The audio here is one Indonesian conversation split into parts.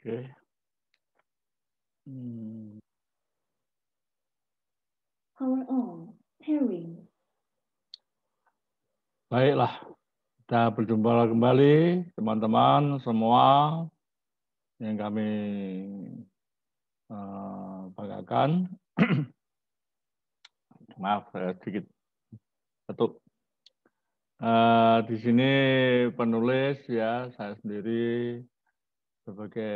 Okay. Hmm. Power on pairing. Baiklah, kita berjumpa kembali teman-teman semua yang kami uh, banggakan. Maaf, saya eh, sedikit betul. Uh, eh, di sini penulis ya saya sendiri sebagai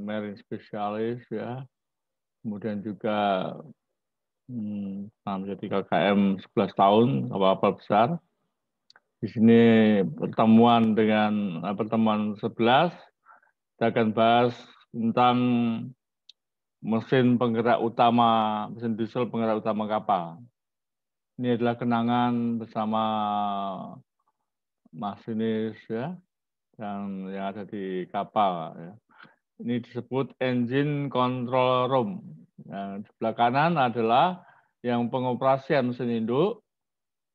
marine spesialis ya kemudian juga hmm, menjadi KKM 11 tahun kapal-kapal besar di sini pertemuan dengan eh, pertemuan 11 kita akan bahas tentang mesin penggerak utama mesin diesel penggerak utama kapal ini adalah kenangan bersama masinis ya yang yang ada di kapal. Ya. Ini disebut engine control room. Yang sebelah kanan adalah yang pengoperasian mesin induk.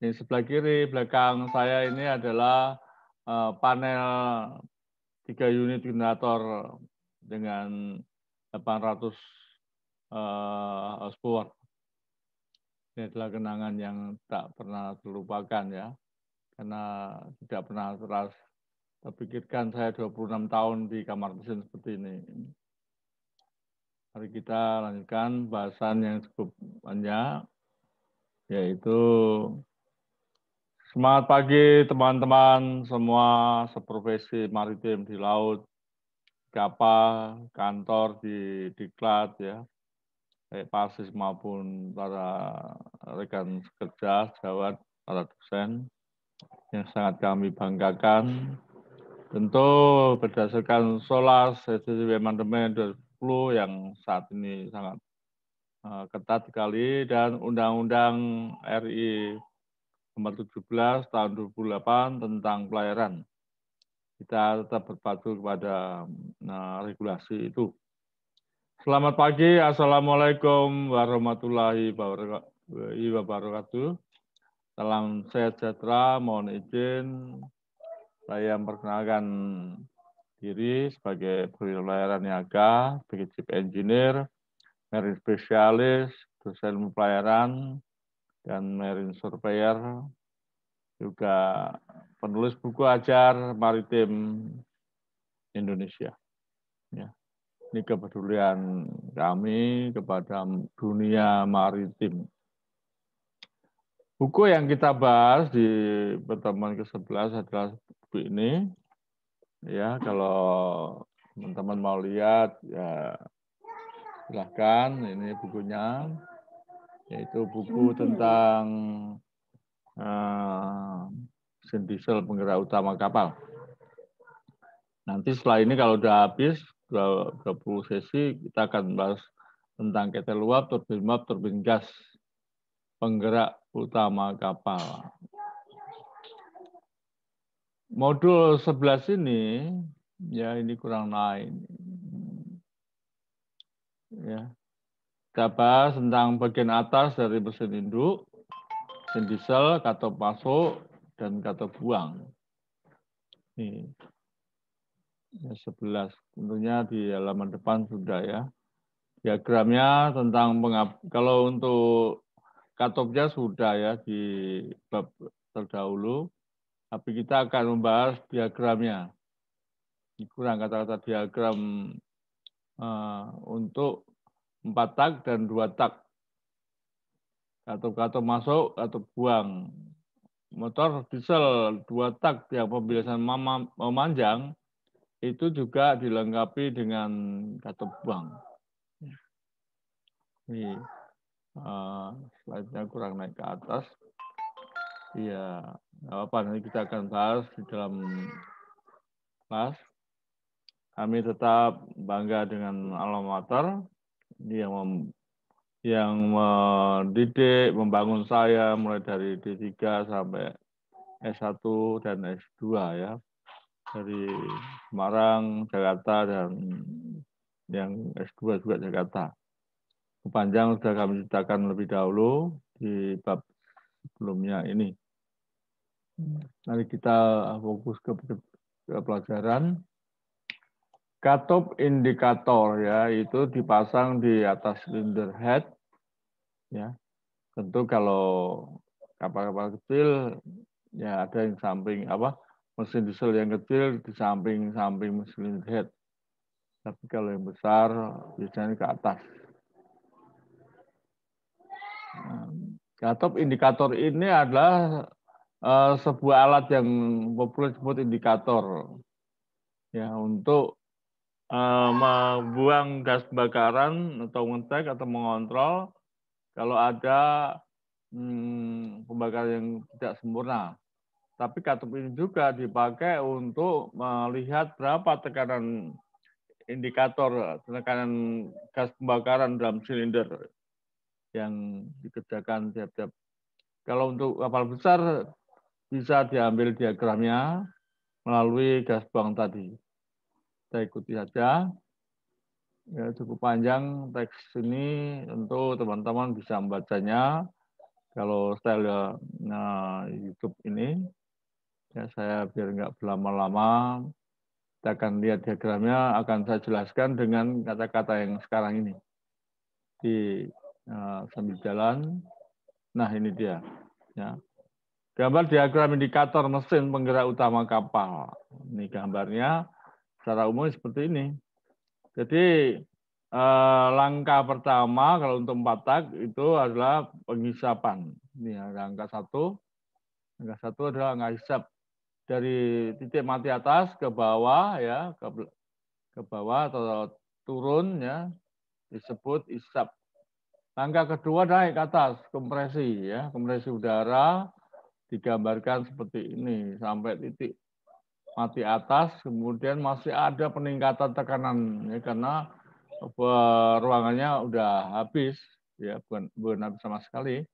Di sebelah kiri belakang saya ini adalah eh, panel tiga unit generator dengan 800 uh, eh, horsepower. Ini adalah kenangan yang tak pernah terlupakan ya, karena tidak pernah terasa saya pikirkan saya 26 tahun di kamar mesin seperti ini. Mari kita lanjutkan bahasan yang cukup banyak, yaitu Semangat pagi teman-teman semua seprofesi maritim di laut, kapal, kantor di diklat ya, baik pasis maupun para rekan kerja, jawa, para dosen yang sangat kami banggakan Tentu berdasarkan SOLAS, SSB Mandemen 2010 yang saat ini sangat eh, ketat sekali dan Undang-Undang RI nomor 17 tahun 2008 tentang pelayaran. Kita tetap berpatu kepada nah, regulasi itu. Selamat pagi, Assalamualaikum warahmatullahi wabarakatuh. Salam sehat sejahtera, mohon izin saya memperkenalkan diri sebagai perwira pelayaran niaga, sebagai chief engineer, marine spesialis, dosen pelayaran, dan marine surveyor, juga penulis buku ajar maritim Indonesia. Ya. Ini kepedulian kami kepada dunia maritim. Buku yang kita bahas di pertemuan ke-11 adalah ini. Ya, kalau teman-teman mau lihat ya silahkan ini bukunya yaitu buku tentang uh, diesel penggerak utama kapal. Nanti setelah ini kalau udah habis 20 sesi kita akan bahas tentang ketel uap, turbin map, turbin gas, penggerak utama kapal. Modul 11 ini, ya ini kurang naik. Ya. Kita bahas tentang bagian atas dari mesin induk, mesin diesel, kata masuk, dan kata buang. Ini Ya, 11. Tentunya di halaman depan sudah ya. Diagramnya tentang pengap kalau untuk katopnya sudah ya di bab terdahulu tapi kita akan membahas diagramnya. Kurang kata-kata diagram uh, untuk empat tak dan dua tak. katup kartu masuk, atau buang. Motor diesel dua tak yang pembiasan memanjang itu juga dilengkapi dengan kartu buang. Ini uh, slide-nya kurang naik ke atas. Iya, apa nanti kita akan bahas di dalam kelas. Kami tetap bangga dengan alamater yang mem, yang mendidik, membangun saya mulai dari D3 sampai S1 dan S2 ya. Dari Semarang, Jakarta dan yang S2 juga Jakarta. Kepanjang sudah kami ceritakan lebih dahulu di bab sebelumnya ini. Nanti kita fokus ke, pelajaran. Katup indikator ya itu dipasang di atas cylinder head. Ya, tentu kalau kapal-kapal kecil ya ada yang samping apa mesin diesel yang kecil di samping samping mesin head. Tapi kalau yang besar biasanya ke atas. Nah, katup indikator ini adalah uh, sebuah alat yang populer disebut indikator ya untuk uh, membuang gas pembakaran atau ngecek atau mengontrol kalau ada hmm, pembakaran yang tidak sempurna. Tapi katup ini juga dipakai untuk melihat berapa tekanan indikator tekanan gas pembakaran dalam silinder yang dikerjakan tiap-tiap. Kalau untuk kapal besar bisa diambil diagramnya melalui gas buang tadi. Kita ikuti saja. Ya, cukup panjang teks ini, untuk teman-teman bisa membacanya kalau style nah, YouTube ini. Ya, saya biar nggak berlama-lama, kita akan lihat diagramnya, akan saya jelaskan dengan kata-kata yang sekarang ini. Di uh, sambil jalan, nah ini dia. Ya. Gambar diagram indikator mesin penggerak utama kapal. Ini gambarnya secara umum seperti ini. Jadi eh, langkah pertama kalau untuk empat tak itu adalah penghisapan. Ini ada angka satu. Angka satu adalah angka hisap dari titik mati atas ke bawah ya ke, ke bawah atau turun ya disebut isap. Langkah kedua naik ke atas, kompresi ya, kompresi udara digambarkan seperti ini sampai titik mati atas, kemudian masih ada peningkatan tekanan ya, karena eh, ruangannya udah habis, ya bukan, bukan habis sama sekali.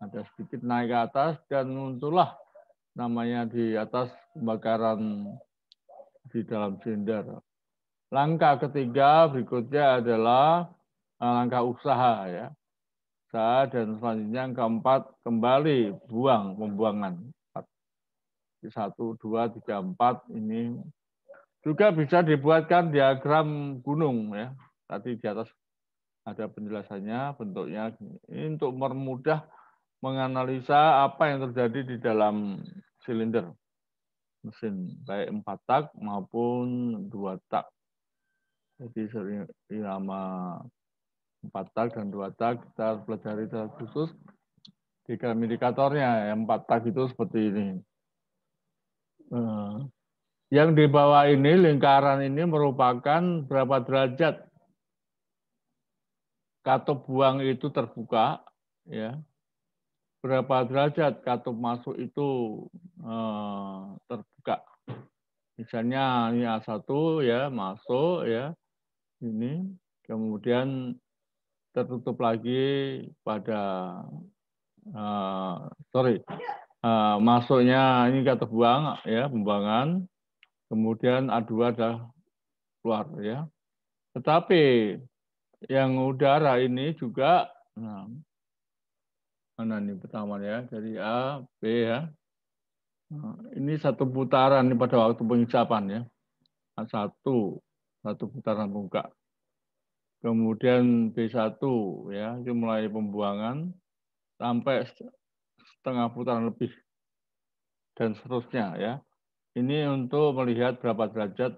Ada sedikit naik ke atas dan muncullah namanya di atas pembakaran di dalam silinder. Langkah ketiga berikutnya adalah eh, langkah usaha ya sa dan selanjutnya yang keempat kembali buang pembuangan satu dua tiga empat ini juga bisa dibuatkan diagram gunung ya tadi di atas ada penjelasannya bentuknya ini untuk mempermudah menganalisa apa yang terjadi di dalam silinder mesin baik empat tak maupun dua tak jadi sering irama empat tak dan dua tak kita pelajari secara khusus tiga indikatornya yang empat tak itu seperti ini eh, yang di bawah ini lingkaran ini merupakan berapa derajat katup buang itu terbuka ya berapa derajat katup masuk itu eh, terbuka misalnya ini ya, A1 ya masuk ya ini kemudian tertutup lagi pada uh, sorry uh, masuknya ini ke terbuang ya pembuangan kemudian A2 sudah keluar ya tetapi yang udara ini juga nah, mana nih pertama ya dari A B ya nah, ini satu putaran nih pada waktu pengisapan ya satu satu putaran muka kemudian B1 ya itu mulai pembuangan sampai setengah putaran lebih dan seterusnya ya. Ini untuk melihat berapa derajat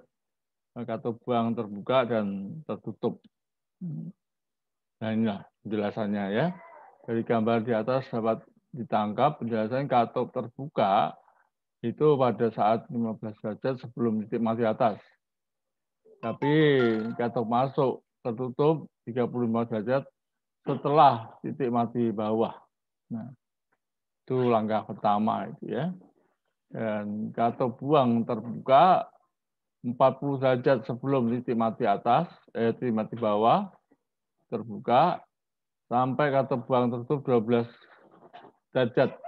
eh, katup buang terbuka dan tertutup. Nah inilah penjelasannya ya. Dari gambar di atas dapat ditangkap penjelasan katup terbuka itu pada saat 15 derajat sebelum titik mati atas. Tapi katup masuk tertutup 35 derajat setelah titik mati bawah. Nah, itu langkah pertama itu ya. Dan kata buang terbuka 40 derajat sebelum titik mati atas, eh, titik mati bawah terbuka sampai kata buang tertutup 12 derajat.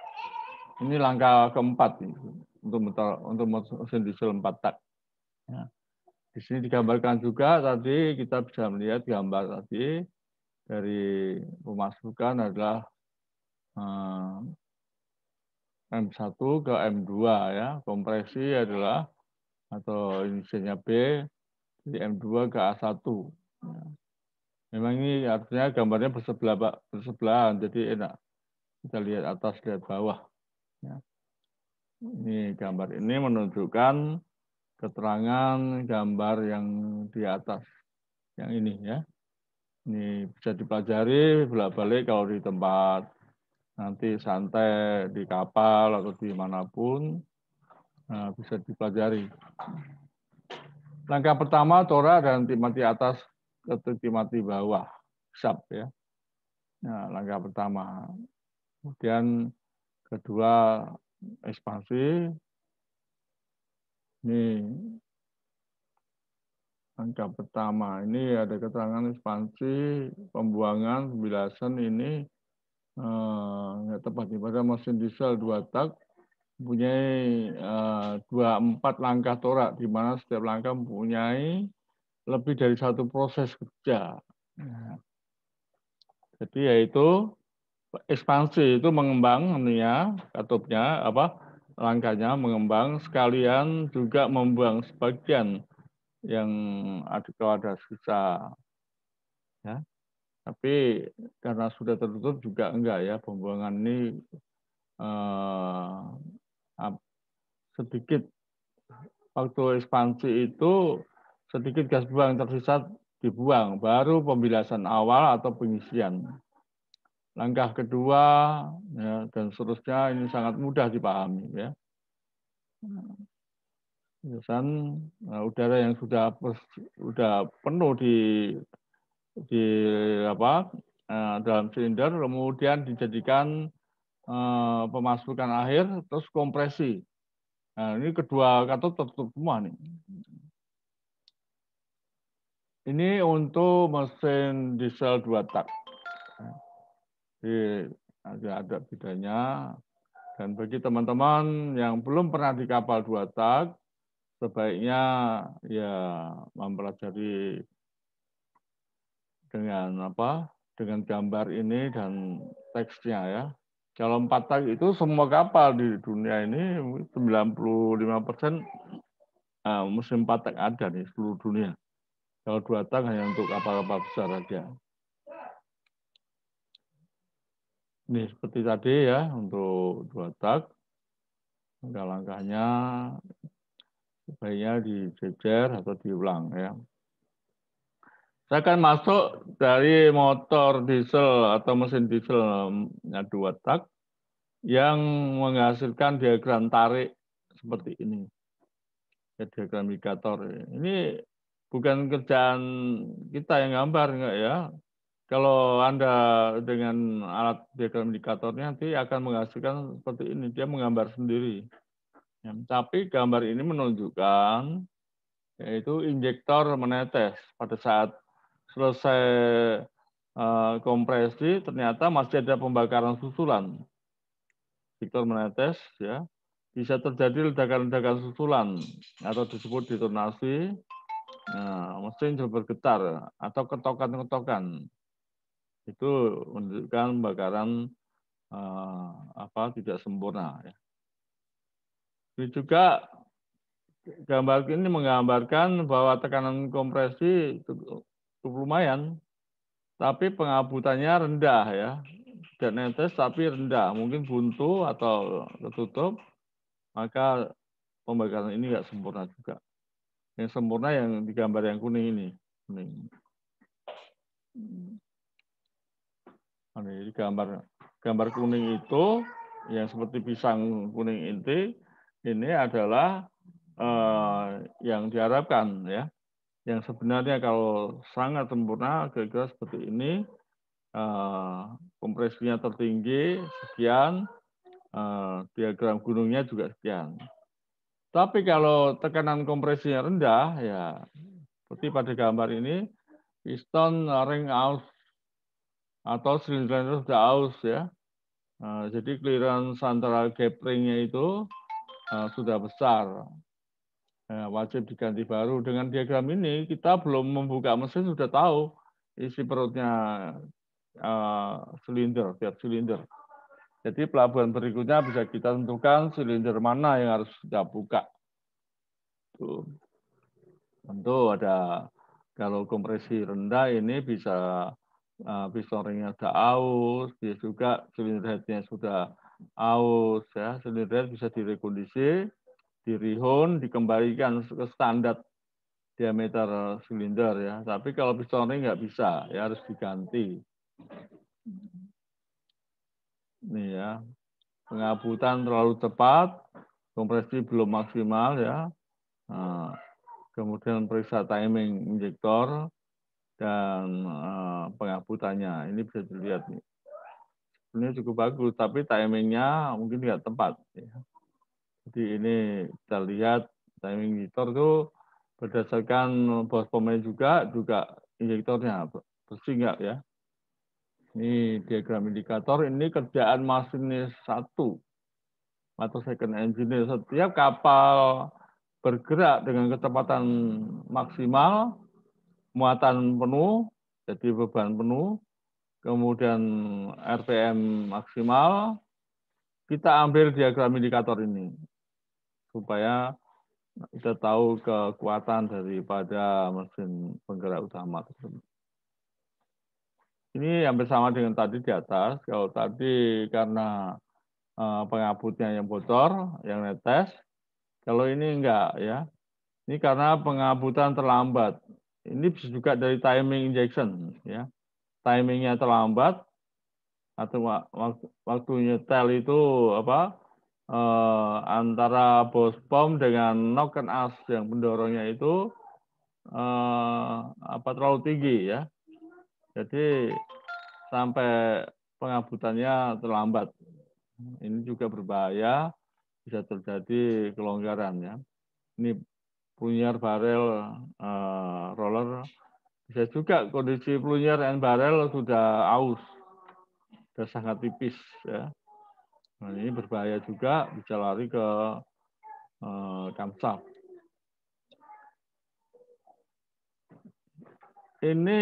Ini langkah keempat untuk motor untuk mesin diesel 4 tak. Ya. Di sini digambarkan juga tadi kita bisa melihat gambar tadi dari pemasukan adalah eh, M1 ke M2 ya. Kompresi adalah atau inisialnya B di M2 ke A1. Ya. Memang ini artinya gambarnya bersebelah, bersebelahan, jadi enak. Kita lihat atas, lihat bawah. Ya. Ini gambar ini menunjukkan keterangan gambar yang di atas yang ini ya. Ini bisa dipelajari bolak-balik kalau di tempat nanti santai di kapal atau di manapun nah, eh, bisa dipelajari. Langkah pertama tora dan timati atas ke timati bawah, sab ya. Nah, langkah pertama. Kemudian kedua ekspansi, ini angka pertama. Ini ada keterangan ekspansi pembuangan bilasan. ini eh, nggak uh, tepat nih pada mesin diesel dua tak mempunyai eh, dua empat langkah torak di mana setiap langkah mempunyai lebih dari satu proses kerja. Nah, jadi yaitu ekspansi itu mengembang ya katupnya apa langkahnya mengembang sekalian juga membuang sebagian yang ada kalau ada sisa ya tapi karena sudah tertutup juga enggak ya pembuangan ini eh, sedikit waktu ekspansi itu sedikit gas buang tersisa dibuang baru pembilasan awal atau pengisian langkah kedua ya, dan seterusnya ini sangat mudah dipahami ya pesan nah, udara yang sudah sudah penuh di di apa eh, dalam silinder kemudian dijadikan eh, pemasukan akhir terus kompresi nah, ini kedua kata tertutup semua nih ini untuk mesin diesel dua tak jadi ada, ada bedanya. Dan bagi teman-teman yang belum pernah di kapal dua tak, sebaiknya ya mempelajari dengan apa dengan gambar ini dan teksnya ya. Kalau empat tak itu semua kapal di dunia ini 95 persen ah, musim empat tak ada di seluruh dunia. Kalau dua tak hanya untuk kapal-kapal besar saja. Ini seperti tadi ya, untuk dua tak. Langkah-langkahnya sebaiknya dijejer atau diulang ya. Saya akan masuk dari motor diesel atau mesin dieselnya mm, dua tak yang menghasilkan diagram tarik seperti ini. Ya, diagram indikator. Ini bukan kerjaan kita yang gambar enggak ya. Kalau Anda dengan alat diagram indikatornya nanti akan menghasilkan seperti ini. Dia menggambar sendiri. Ya, tapi gambar ini menunjukkan yaitu injektor menetes pada saat selesai uh, kompresi ternyata masih ada pembakaran susulan. Injektor menetes ya. Bisa terjadi ledakan-ledakan susulan atau disebut detonasi. Nah, mesin bergetar atau ketokan-ketokan itu menunjukkan bakaran uh, apa tidak sempurna. Ya. Ini juga gambar ini menggambarkan bahwa tekanan kompresi cukup, lumayan, tapi pengabutannya rendah ya. Dan netes tapi rendah, mungkin buntu atau tertutup, maka pembakaran ini nggak sempurna juga. Yang sempurna yang digambar yang kuning ini. Kuning. Hmm. Jadi gambar gambar kuning itu yang seperti pisang kuning inti ini adalah eh, yang diharapkan ya. Yang sebenarnya kalau sangat sempurna kira-kira seperti ini eh, kompresinya tertinggi sekian, eh, diagram gunungnya juga sekian. Tapi kalau tekanan kompresinya rendah ya seperti pada gambar ini piston ring out atau silinder sudah aus ya. Nah, jadi clearance antara gap ringnya itu uh, sudah besar. Nah, wajib diganti baru. Dengan diagram ini kita belum membuka mesin sudah tahu isi perutnya uh, silinder, tiap silinder. Jadi pelabuhan berikutnya bisa kita tentukan silinder mana yang harus kita buka. Tuh. Tentu ada kalau kompresi rendah ini bisa ringnya eh, sudah aus, dia juga silinder headnya sudah aus, ya silinder bisa direkondisi, dirihon, dikembalikan ke standar diameter silinder ya. Tapi kalau pistonnya nggak bisa, ya harus diganti. Nih ya, pengabutan terlalu cepat, kompresi belum maksimal ya. Nah, kemudian periksa timing injektor, dan eh, pengabutannya Ini bisa dilihat nih. Sebenarnya cukup bagus, tapi timingnya mungkin tidak tepat. Ya. Jadi ini kita lihat timing injektor itu berdasarkan bos pemain juga, juga injektornya bersih nggak ya. Ini diagram indikator, ini kerjaan masinis satu atau second engineer. Setiap kapal bergerak dengan kecepatan maksimal muatan penuh, jadi beban penuh, kemudian RPM maksimal, kita ambil diagram indikator ini supaya kita tahu kekuatan daripada mesin penggerak utama tersebut. Ini hampir sama dengan tadi di atas. Kalau tadi karena eh, pengabutnya yang bocor, yang netes. Kalau ini enggak ya. Ini karena pengabutan terlambat ini bisa juga dari timing injection ya timingnya terlambat atau waktunya tel itu apa eh, antara bos pom dengan knock and ask yang mendorongnya itu eh, apa terlalu tinggi ya jadi sampai pengabutannya terlambat ini juga berbahaya bisa terjadi kelonggaran ya ini Plunier barel uh, roller bisa juga kondisi Plunier and barel sudah aus sudah sangat tipis ya nah, ini berbahaya juga bisa lari ke uh, eh, kamsap ini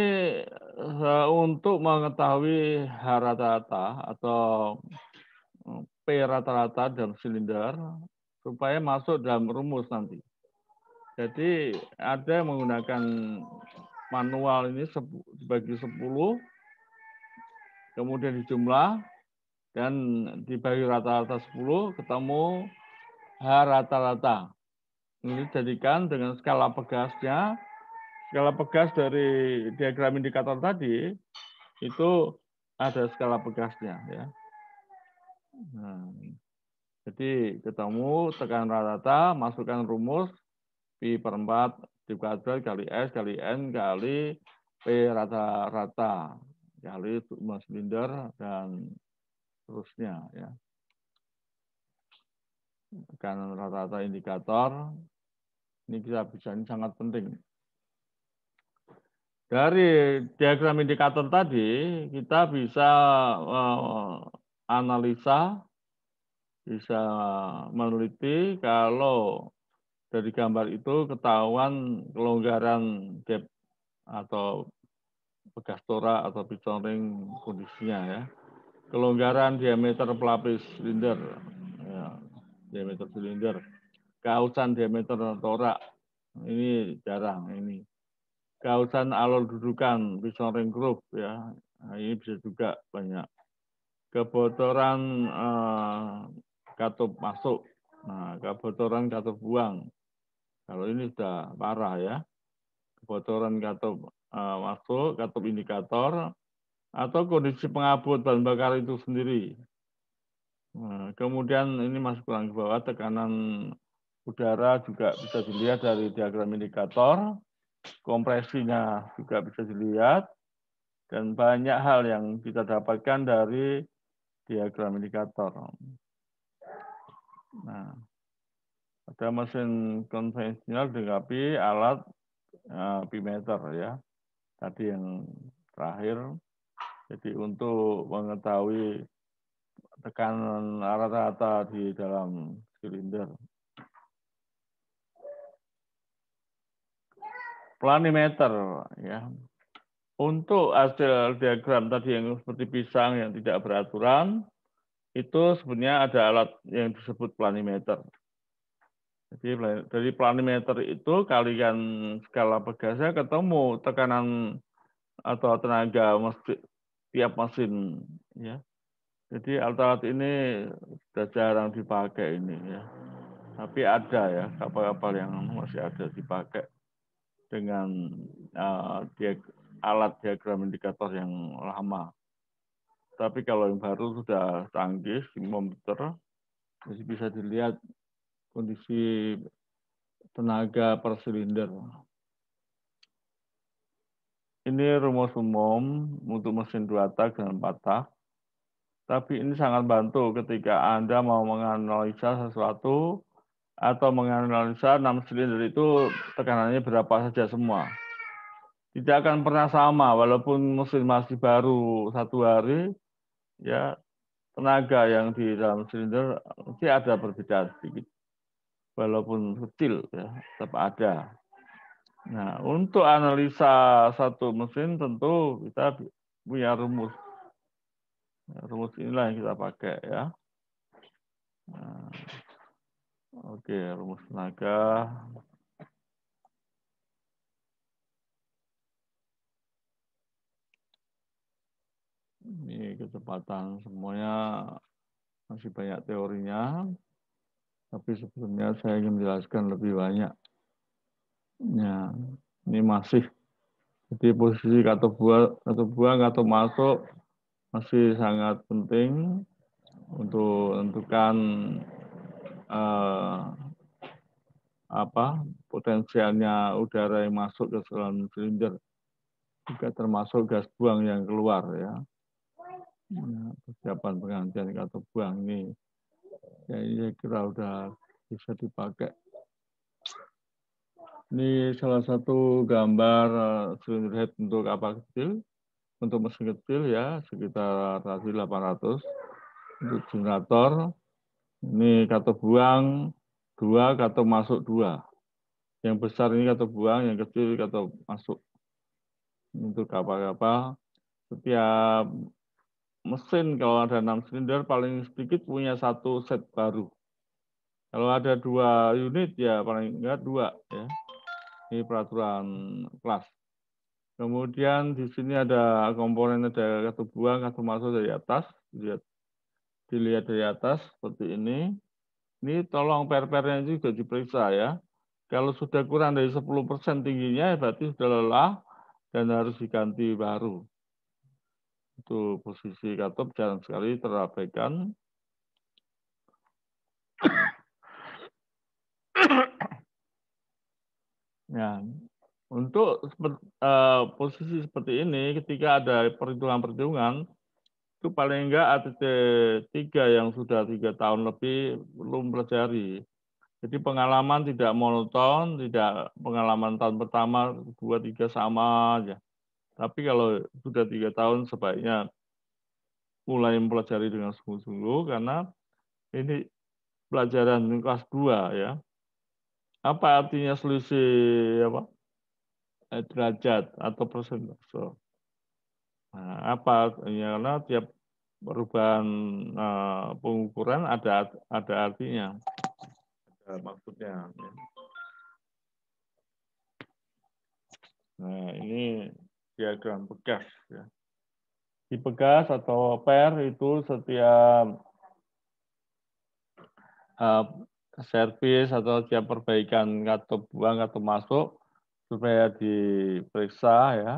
eh, untuk mengetahui H rata-rata atau P rata-rata dalam silinder supaya masuk dalam rumus nanti. Jadi ada yang menggunakan manual ini dibagi 10, kemudian dijumlah, dan dibagi rata-rata 10, ketemu H rata-rata. Ini dijadikan dengan skala pegasnya. Skala pegas dari diagram indikator tadi, itu ada skala pegasnya. ya. Nah, jadi ketemu, tekan rata-rata, masukkan rumus, Pi per 4 dikuadrat kali S kali N kali P rata-rata kali semua silinder dan terusnya ya. kan rata-rata indikator ini kita bisa ini sangat penting. Dari diagram indikator tadi kita bisa uh, analisa bisa meneliti kalau dari gambar itu ketahuan kelonggaran gap atau bekas tora atau ring kondisinya ya. Kelonggaran diameter pelapis silinder, ya, diameter silinder, kausan diameter tora, ini jarang ini. Kausan alur dudukan piston ring grup ya, nah, ini bisa juga banyak. Kebocoran eh, katup masuk, nah, kebocoran katup buang, kalau ini sudah parah ya. Kebocoran katup uh, eh, masuk, katup indikator, atau kondisi pengabut bahan bakar itu sendiri. Nah, kemudian ini masuk kurang ke bawah, tekanan udara juga bisa dilihat dari diagram indikator, kompresinya juga bisa dilihat, dan banyak hal yang kita dapatkan dari diagram indikator. Nah, ada mesin konvensional dilengkapi alat uh, pimeter ya. Tadi yang terakhir. Jadi untuk mengetahui tekanan rata-rata di dalam silinder. Planimeter ya. Untuk hasil diagram tadi yang seperti pisang yang tidak beraturan, itu sebenarnya ada alat yang disebut planimeter. Jadi dari planimeter itu kalikan skala pegasnya ketemu tekanan atau tenaga mesin, tiap mesin ya. Jadi alat-alat ini sudah jarang dipakai ini ya. Tapi ada ya kapal-kapal yang masih ada dipakai dengan uh, alat diagram indikator yang lama. Tapi kalau yang baru sudah canggih, komputer masih bisa dilihat kondisi tenaga per silinder. Ini rumus umum untuk mesin dua tak dan empat tak. Tapi ini sangat bantu ketika Anda mau menganalisa sesuatu atau menganalisa enam silinder itu tekanannya berapa saja semua. Tidak akan pernah sama walaupun mesin masih baru satu hari, ya tenaga yang di dalam silinder mesti ada perbedaan sedikit walaupun kecil ya, tetap ada. Nah, untuk analisa satu mesin tentu kita punya rumus. Ya, rumus inilah yang kita pakai ya. Nah, Oke, okay, rumus tenaga. Ini kecepatan semuanya masih banyak teorinya. Tapi sebelumnya saya ingin menjelaskan lebih banyak. Ya, ini masih jadi posisi kata buang, kata buang, kata masuk masih sangat penting untuk tentukan eh, apa potensialnya udara yang masuk ke dalam silinder juga termasuk gas buang yang keluar ya. ya persiapan penggantian kata buang ini ya ini kira udah bisa dipakai ini salah satu gambar cylinder eh, head untuk kapal kecil untuk mesin kecil ya sekitar tadi 800 untuk generator ini kata buang dua kata masuk dua yang besar ini kata buang yang kecil kata masuk untuk kapal-kapal setiap mesin kalau ada enam silinder paling sedikit punya satu set baru. Kalau ada dua unit ya paling enggak dua ya. Ini peraturan kelas. Kemudian di sini ada komponen ada kartu buang, kartu masuk dari atas. Lihat dilihat dari atas seperti ini. Ini tolong per-pernya juga diperiksa ya. Kalau sudah kurang dari 10% tingginya ya berarti sudah lelah dan harus diganti baru. Itu posisi katup jarang sekali terabaikan. ya, untuk uh, posisi seperti ini, ketika ada perhitungan-perhitungan, itu paling enggak ATT 3 yang sudah tiga tahun lebih belum mempelajari. Jadi pengalaman tidak monoton, tidak pengalaman tahun pertama, dua, tiga sama aja. Tapi kalau sudah tiga tahun sebaiknya mulai mempelajari dengan sungguh-sungguh karena ini pelajaran kelas 2 ya. Apa artinya selisih apa? Eh, derajat atau persentase. Nah, apa artinya? Karena tiap perubahan uh, pengukuran ada ada artinya. Ada maksudnya. Ya. Nah, ini diagram bekas. Ya. Di bekas atau per itu setiap uh, servis atau setiap perbaikan kartu buang atau masuk supaya diperiksa ya.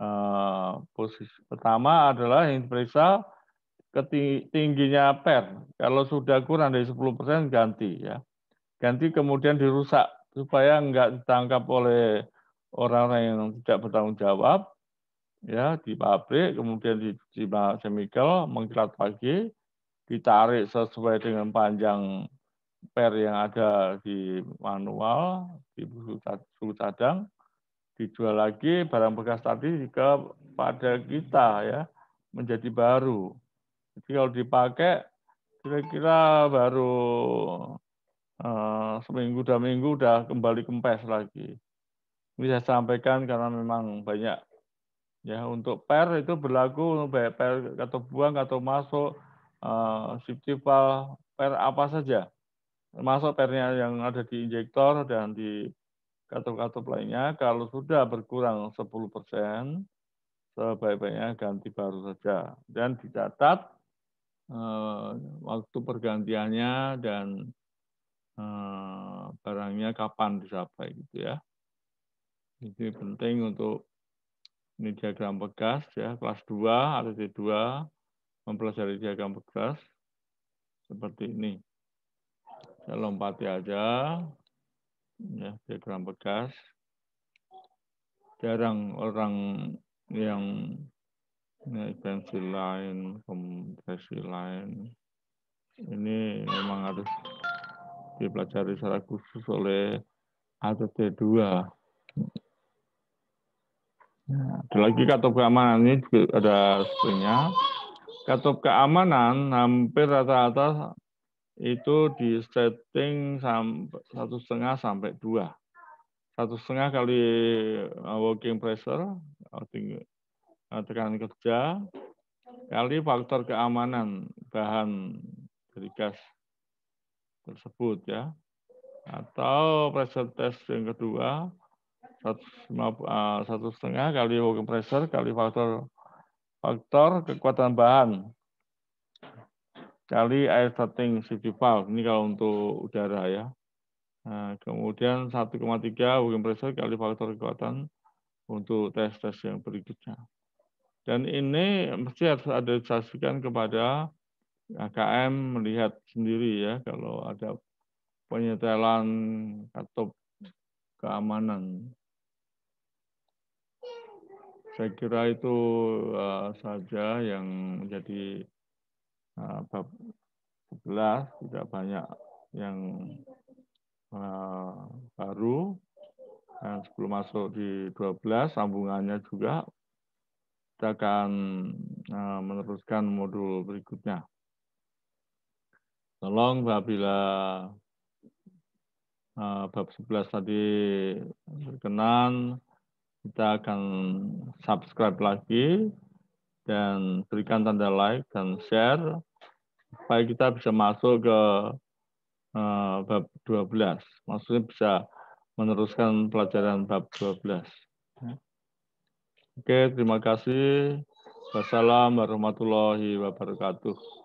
Uh, posisi pertama adalah yang diperiksa tingginya per. Kalau sudah kurang dari 10% ganti ya. Ganti kemudian dirusak supaya enggak ditangkap oleh orang-orang yang tidak bertanggung jawab ya di pabrik kemudian di, di chemical mengkilat pagi ditarik sesuai dengan panjang per yang ada di manual di buku cadang dijual lagi barang bekas tadi ke pada kita ya menjadi baru jadi kalau dipakai kira-kira baru uh, seminggu dua minggu udah kembali kempes lagi bisa sampaikan karena memang banyak ya untuk per itu berlaku baik per kata buang atau masuk uh, per apa saja masuk pernya yang ada di injektor dan di katup-katup lainnya kalau sudah berkurang 10 persen sebaik-baiknya ganti baru saja dan dicatat uh, waktu pergantiannya dan uh, barangnya kapan disampaikan gitu ya. Jadi penting untuk ini diagram bekas ya kelas 2 RT 2 mempelajari diagram bekas seperti ini. Saya lompati aja ya diagram bekas. Jarang orang yang ini pensil lain, kompresi lain. Ini memang harus dipelajari secara khusus oleh ATT 2 ada lagi katup keamanan ini juga ada sebetulnya. Katup keamanan hampir rata-rata itu di setting satu setengah sampai dua. Satu setengah kali uh, working pressure, uh, uh, tekanan kerja, kali faktor keamanan bahan dari gas tersebut ya. Atau pressure test yang kedua, Ah, satu setengah kali volume pressure kali faktor faktor kekuatan bahan kali air starting safety valve ini kalau untuk udara ya nah, kemudian 1,3 volume pressure kali faktor kekuatan untuk tes tes yang berikutnya dan ini mesti harus ada disaksikan kepada AKM melihat sendiri ya kalau ada penyetelan atau keamanan saya kira itu uh, saja yang menjadi uh, bab 11, tidak banyak yang uh, baru. Dan sebelum masuk di 12, sambungannya juga, kita akan uh, meneruskan modul berikutnya. Tolong apabila uh, bab 11 tadi berkenan, kita akan subscribe lagi dan berikan tanda like dan share supaya kita bisa masuk ke uh, bab 12. Maksudnya bisa meneruskan pelajaran bab 12. Oke, terima kasih. Wassalamualaikum warahmatullahi wabarakatuh.